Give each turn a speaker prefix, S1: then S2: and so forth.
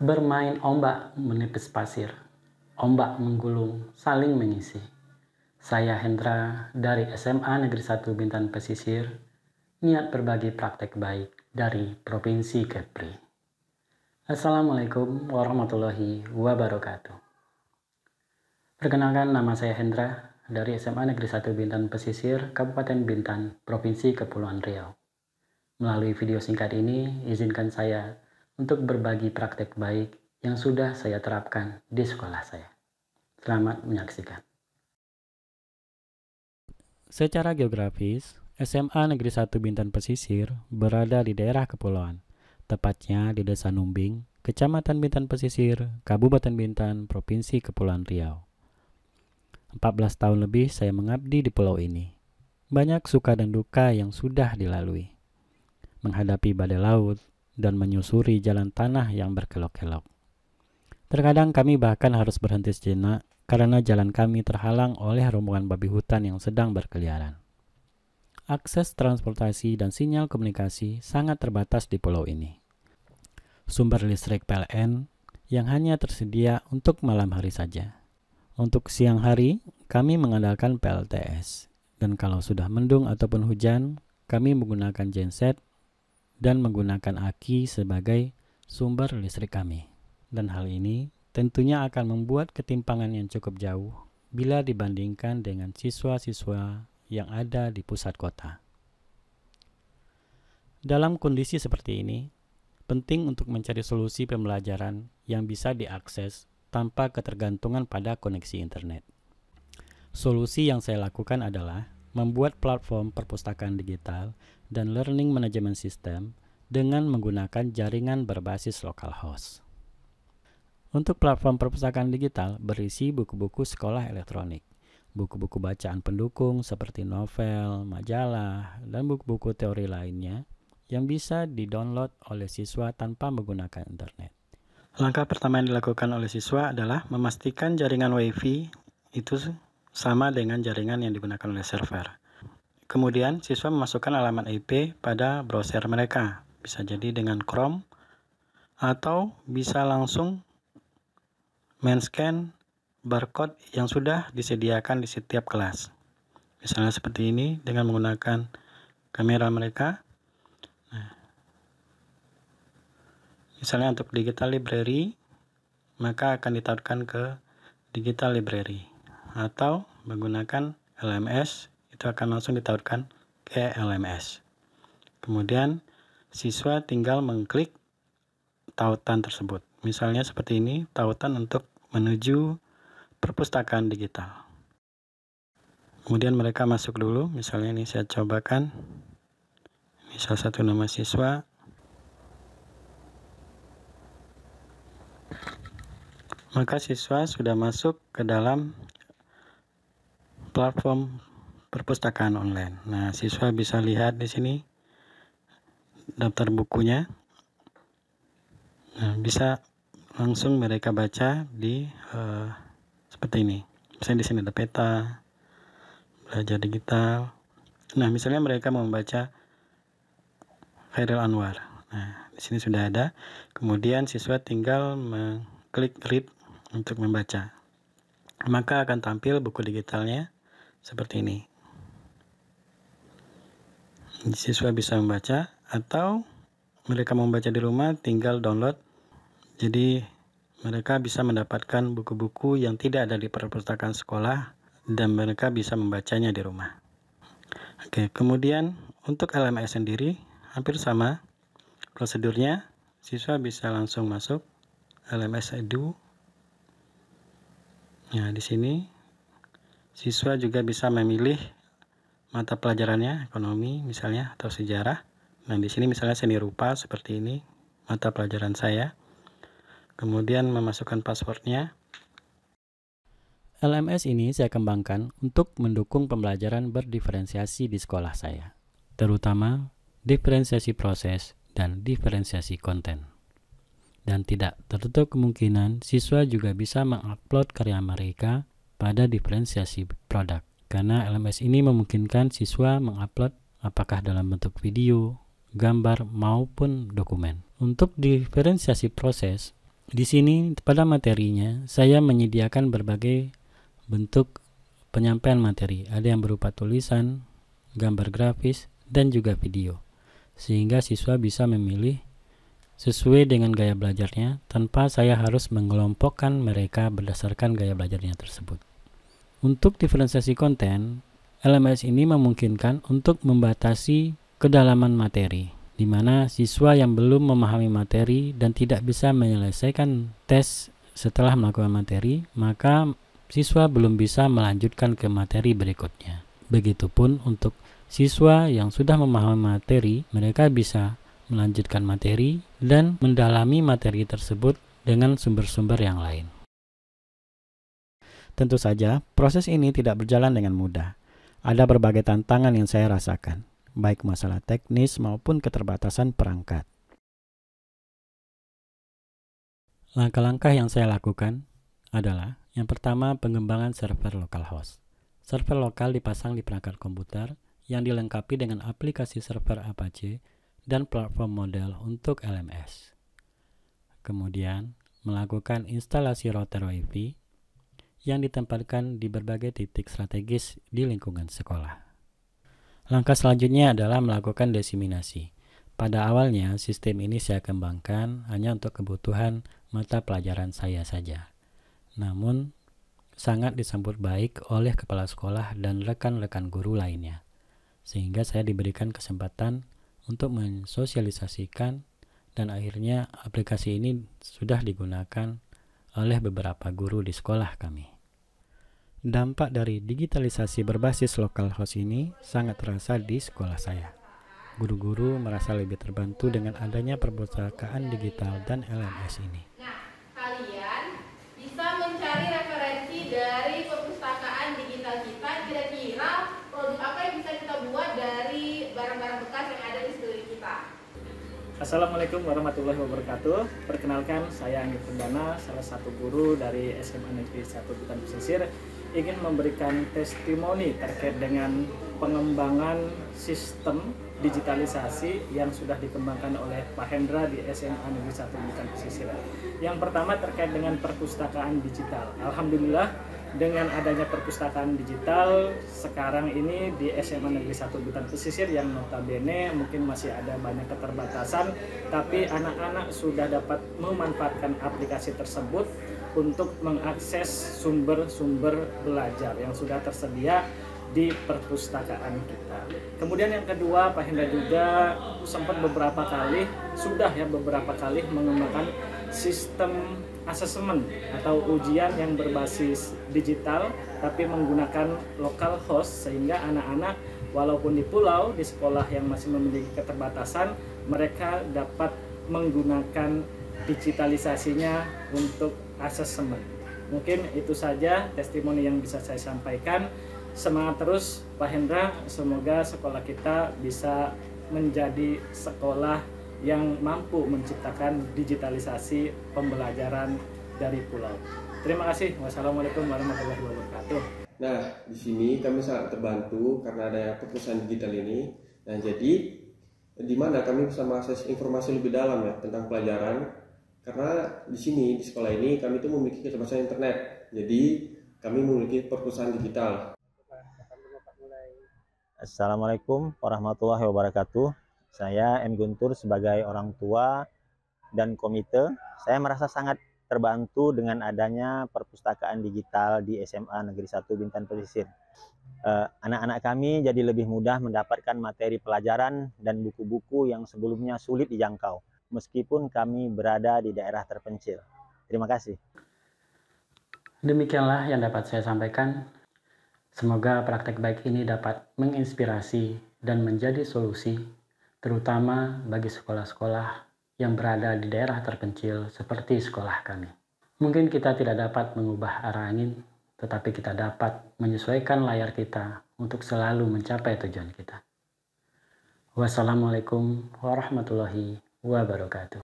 S1: Bermain
S2: ombak menipis pasir, ombak menggulung, saling mengisi. Saya Hendra dari SMA Negeri 1 Bintan Pesisir, niat berbagi praktek baik dari Provinsi Kepri. Assalamualaikum warahmatullahi wabarakatuh. Perkenalkan nama saya Hendra dari SMA Negeri 1 Bintan Pesisir, Kabupaten Bintan, Provinsi Kepulauan Riau. Melalui video singkat ini, izinkan saya untuk berbagi praktek baik yang sudah saya terapkan di sekolah saya. Selamat menyaksikan. Secara geografis, SMA Negeri 1 Bintan Pesisir berada di daerah kepulauan, tepatnya di Desa Numbing, Kecamatan Bintan Pesisir, Kabupaten Bintan, Provinsi Kepulauan Riau. 14 tahun lebih saya mengabdi di pulau ini. Banyak suka dan duka yang sudah dilalui. Menghadapi badai laut, dan menyusuri jalan tanah yang berkelok-kelok. Terkadang kami bahkan harus berhenti sejenak karena jalan kami terhalang oleh rombongan babi hutan yang sedang berkeliaran. Akses transportasi dan sinyal komunikasi sangat terbatas di pulau ini. Sumber listrik PLN yang hanya tersedia untuk malam hari saja. Untuk siang hari, kami mengandalkan PLTS, dan kalau sudah mendung ataupun hujan, kami menggunakan genset dan menggunakan aki sebagai sumber listrik kami. Dan hal ini tentunya akan membuat ketimpangan yang cukup jauh bila dibandingkan dengan siswa-siswa yang ada di pusat kota. Dalam kondisi seperti ini, penting untuk mencari solusi pembelajaran yang bisa diakses tanpa ketergantungan pada koneksi internet. Solusi yang saya lakukan adalah membuat platform perpustakaan digital dan learning management system dengan menggunakan jaringan berbasis localhost. Untuk platform perpustakaan digital berisi buku-buku sekolah elektronik, buku-buku bacaan pendukung seperti novel, majalah, dan buku-buku teori lainnya yang bisa didownload oleh siswa tanpa menggunakan internet. Langkah pertama yang dilakukan oleh siswa adalah memastikan jaringan WiFi itu sama dengan jaringan yang digunakan oleh server. Kemudian, siswa memasukkan alamat IP pada browser mereka, bisa jadi dengan Chrome, atau bisa langsung men-scan barcode yang sudah disediakan di setiap kelas. Misalnya seperti ini dengan menggunakan kamera mereka. Nah. misalnya untuk digital library, maka akan ditautkan ke digital library atau menggunakan LMS itu akan langsung ditautkan ke LMS. Kemudian siswa tinggal mengklik tautan tersebut. Misalnya seperti ini, tautan untuk menuju perpustakaan digital. Kemudian mereka masuk dulu, misalnya ini saya cobakan. Ini salah satu nama siswa. Maka siswa sudah masuk ke dalam platform perpustakaan online. Nah, siswa bisa lihat di sini daftar bukunya. Nah, bisa langsung mereka baca di uh, seperti ini. Misalnya di sini ada peta, belajar digital. Nah, misalnya mereka mau membaca Khairul Anwar. Nah, di sini sudah ada. Kemudian siswa tinggal mengklik read untuk membaca. Maka akan tampil buku digitalnya seperti ini. Siswa bisa membaca atau mereka membaca di rumah tinggal download. Jadi mereka bisa mendapatkan buku-buku yang tidak ada di perpustakaan sekolah dan mereka bisa membacanya di rumah. Oke, kemudian untuk LMS sendiri hampir sama prosedurnya. Siswa bisa langsung masuk LMS Edu. Nah, di sini Siswa juga bisa memilih mata pelajarannya ekonomi misalnya atau sejarah. Nah, di sini misalnya seni rupa seperti ini mata pelajaran saya. Kemudian memasukkan passwordnya. LMS ini saya kembangkan untuk mendukung pembelajaran berdiferensiasi di sekolah saya, terutama diferensiasi proses dan diferensiasi konten. Dan tidak tertutup kemungkinan siswa juga bisa mengupload karya mereka pada diferensiasi produk. Karena LMS ini memungkinkan siswa mengupload apakah dalam bentuk video, gambar maupun dokumen. Untuk diferensiasi proses, di sini pada materinya saya menyediakan berbagai bentuk penyampaian materi. Ada yang berupa tulisan, gambar grafis, dan juga video. Sehingga siswa bisa memilih sesuai dengan gaya belajarnya tanpa saya harus mengelompokkan mereka berdasarkan gaya belajarnya tersebut. Untuk diferensiasi konten, LMS ini memungkinkan untuk membatasi kedalaman materi, di mana siswa yang belum memahami materi dan tidak bisa menyelesaikan tes setelah melakukan materi, maka siswa belum bisa melanjutkan ke materi berikutnya. Begitupun untuk siswa yang sudah memahami materi, mereka bisa melanjutkan materi dan mendalami materi tersebut dengan sumber-sumber yang lain. Tentu saja, proses ini tidak berjalan dengan mudah. Ada berbagai tantangan yang saya rasakan, baik masalah teknis maupun keterbatasan perangkat. Langkah-langkah yang saya lakukan adalah yang pertama pengembangan server localhost. Server lokal dipasang di perangkat komputer yang dilengkapi dengan aplikasi server Apache dan platform model untuk LMS. Kemudian, melakukan instalasi router Wi-Fi yang ditempatkan di berbagai titik strategis di lingkungan sekolah. Langkah selanjutnya adalah melakukan desiminasi. Pada awalnya, sistem ini saya kembangkan hanya untuk kebutuhan mata pelajaran saya saja. Namun, sangat disambut baik oleh kepala sekolah dan rekan-rekan guru lainnya. Sehingga saya diberikan kesempatan untuk mensosialisasikan dan akhirnya aplikasi ini sudah digunakan oleh beberapa guru di sekolah kami. Dampak dari digitalisasi berbasis lokal host ini sangat terasa di sekolah saya. Guru-guru merasa lebih terbantu dengan adanya perpustakaan digital dan LMS ini. Nah,
S1: kalian bisa mencari referensi dari perpustakaan digital kita, kira-kira produk apa yang bisa kita buat dari barang-barang bekas yang ada di sekeliling kita. Assalamualaikum warahmatullahi wabarakatuh. Perkenalkan, saya Anggit Pendana, salah satu guru dari SMA Negeri 1 Bukan Pesisir ingin memberikan testimoni terkait dengan pengembangan sistem digitalisasi yang sudah dikembangkan oleh Pak Hendra di SMA Negeri 1 Bukan Pesisir. Yang pertama terkait dengan perpustakaan digital. Alhamdulillah dengan adanya perpustakaan digital sekarang ini di SMA Negeri 1 Bukan Pesisir yang notabene mungkin masih ada banyak keterbatasan tapi anak-anak sudah dapat memanfaatkan aplikasi tersebut untuk mengakses sumber-sumber belajar yang sudah tersedia di perpustakaan kita. Kemudian yang kedua, Pak Hendra juga sempat beberapa kali, sudah ya beberapa kali mengembangkan sistem asesmen atau ujian yang berbasis digital tapi menggunakan local host sehingga anak-anak walaupun di pulau di sekolah yang masih memiliki keterbatasan mereka dapat menggunakan digitalisasinya untuk asesmen Mungkin itu saja testimoni yang bisa saya sampaikan. Semangat terus Pak Hendra, semoga sekolah kita bisa menjadi sekolah yang mampu menciptakan digitalisasi pembelajaran dari pulau. Terima kasih. Wassalamualaikum warahmatullahi wabarakatuh. Nah, di sini kami sangat terbantu karena ada keputusan digital ini. Nah, jadi di mana kami bisa
S2: mengakses informasi lebih dalam ya tentang pelajaran karena di sini di sekolah ini kami
S1: itu memiliki keterbatasan internet jadi kami memiliki perpustakaan digital Assalamualaikum warahmatullahi wabarakatuh saya M Guntur sebagai orang tua dan komite saya merasa sangat terbantu dengan adanya perpustakaan digital di SMA Negeri 1 Bintan Pesisir. Eh, anak-anak kami jadi lebih mudah mendapatkan materi pelajaran dan buku-buku yang sebelumnya sulit dijangkau, meskipun kami berada di daerah terpencil. Terima kasih.
S2: Demikianlah yang dapat saya sampaikan. Semoga praktek baik ini dapat menginspirasi dan menjadi solusi, terutama bagi sekolah-sekolah yang berada di daerah terpencil seperti sekolah kami. Mungkin kita tidak dapat mengubah arah angin, tetapi kita dapat menyesuaikan layar kita untuk selalu mencapai tujuan kita. Wassalamualaikum warahmatullahi wabarakatuh.